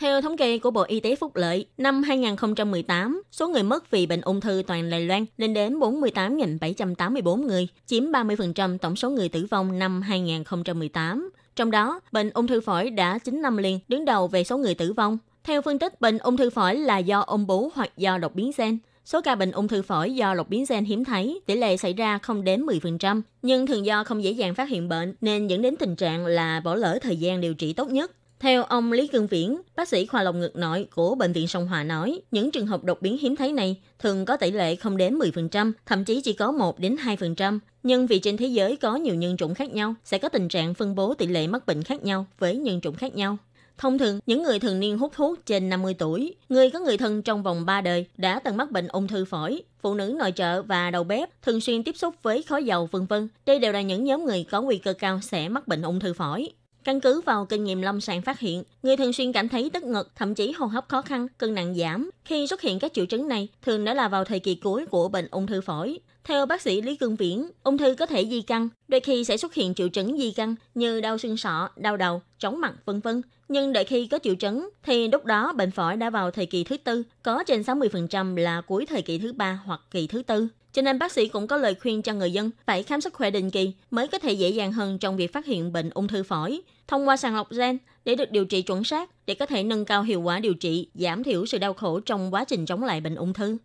Theo thống kê của Bộ Y tế Phúc Lợi, năm 2018, số người mất vì bệnh ung thư toàn Đài Loan lên đến 48.784 người, chiếm 30% tổng số người tử vong năm 2018. Trong đó, bệnh ung thư phổi đã 9 năm liền đứng đầu về số người tử vong. Theo phân tích, bệnh ung thư phổi là do ung bú hoặc do đột biến gen. Số ca bệnh ung thư phổi do đột biến gen hiếm thấy, tỷ lệ xảy ra không đến 10%, nhưng thường do không dễ dàng phát hiện bệnh nên dẫn đến tình trạng là bỏ lỡ thời gian điều trị tốt nhất. Theo ông Lý Cương Viễn, bác sĩ khoa lồng ngực nội của Bệnh viện Sông Hòa nói, những trường hợp đột biến hiếm thấy này thường có tỷ lệ không đến 10%, thậm chí chỉ có 1 đến 2%. Nhưng vì trên thế giới có nhiều nhân chủng khác nhau, sẽ có tình trạng phân bố tỷ lệ mắc bệnh khác nhau với nhân chủng khác nhau. Thông thường, những người thường niên hút thuốc trên 50 tuổi, người có người thân trong vòng 3 đời đã từng mắc bệnh ung thư phổi, phụ nữ nội trợ và đầu bếp thường xuyên tiếp xúc với khói dầu vân vân. Đây đều là những nhóm người có nguy cơ cao sẽ mắc bệnh ung thư phổi. Căn cứ vào kinh nghiệm lâm sàng phát hiện, người thường xuyên cảm thấy tức ngực, thậm chí hô hấp khó khăn, cân nặng giảm. Khi xuất hiện các triệu chứng này, thường đã là vào thời kỳ cuối của bệnh ung thư phổi. Theo bác sĩ Lý Cương Viễn, ung thư có thể di căn, đôi khi sẽ xuất hiện triệu chứng di căn như đau xương sọ, đau đầu, chóng mặt, vân vân. Nhưng đợi khi có triệu chứng thì lúc đó bệnh phổi đã vào thời kỳ thứ tư, có trên 60% là cuối thời kỳ thứ ba hoặc kỳ thứ tư. Cho nên bác sĩ cũng có lời khuyên cho người dân phải khám sức khỏe định kỳ mới có thể dễ dàng hơn trong việc phát hiện bệnh ung thư phổi thông qua sàng lọc gen để được điều trị chuẩn xác để có thể nâng cao hiệu quả điều trị, giảm thiểu sự đau khổ trong quá trình chống lại bệnh ung thư.